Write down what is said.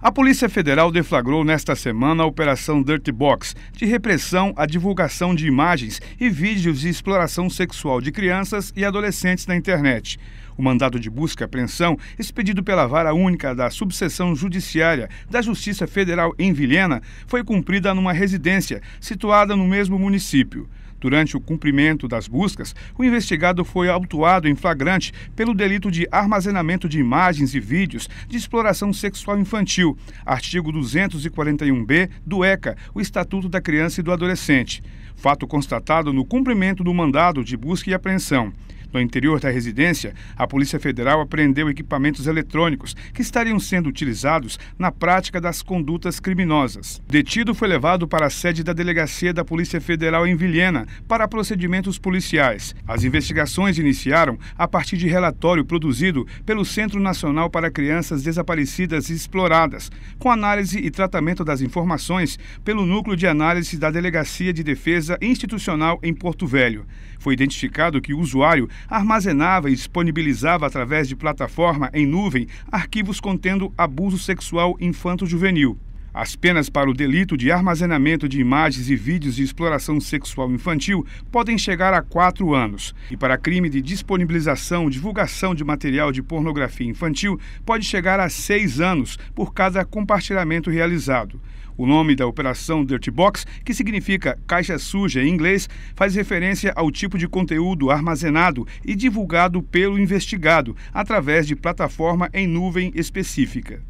A Polícia Federal deflagrou nesta semana a Operação Dirty Box, de repressão à divulgação de imagens e vídeos de exploração sexual de crianças e adolescentes na internet. O mandado de busca e apreensão, expedido pela Vara Única da Subseção Judiciária da Justiça Federal em Vilhena, foi cumprida numa residência situada no mesmo município. Durante o cumprimento das buscas, o investigado foi autuado em flagrante pelo delito de armazenamento de imagens e vídeos de exploração sexual infantil, artigo 241b do ECA, o Estatuto da Criança e do Adolescente. Fato constatado no cumprimento do mandado de busca e apreensão. No interior da residência, a Polícia Federal apreendeu equipamentos eletrônicos que estariam sendo utilizados na prática das condutas criminosas. detido foi levado para a sede da delegacia da Polícia Federal em Vilhena para procedimentos policiais. As investigações iniciaram a partir de relatório produzido pelo Centro Nacional para Crianças Desaparecidas e Exploradas, com análise e tratamento das informações pelo Núcleo de Análise da Delegacia de Defesa Institucional em Porto Velho. Foi identificado que o usuário armazenava e disponibilizava através de plataforma em nuvem arquivos contendo abuso sexual infanto-juvenil. As penas para o delito de armazenamento de imagens e vídeos de exploração sexual infantil podem chegar a quatro anos. E para crime de disponibilização, ou divulgação de material de pornografia infantil, pode chegar a seis anos por cada compartilhamento realizado. O nome da operação Dirty Box, que significa caixa suja em inglês, faz referência ao tipo de conteúdo armazenado e divulgado pelo investigado através de plataforma em nuvem específica.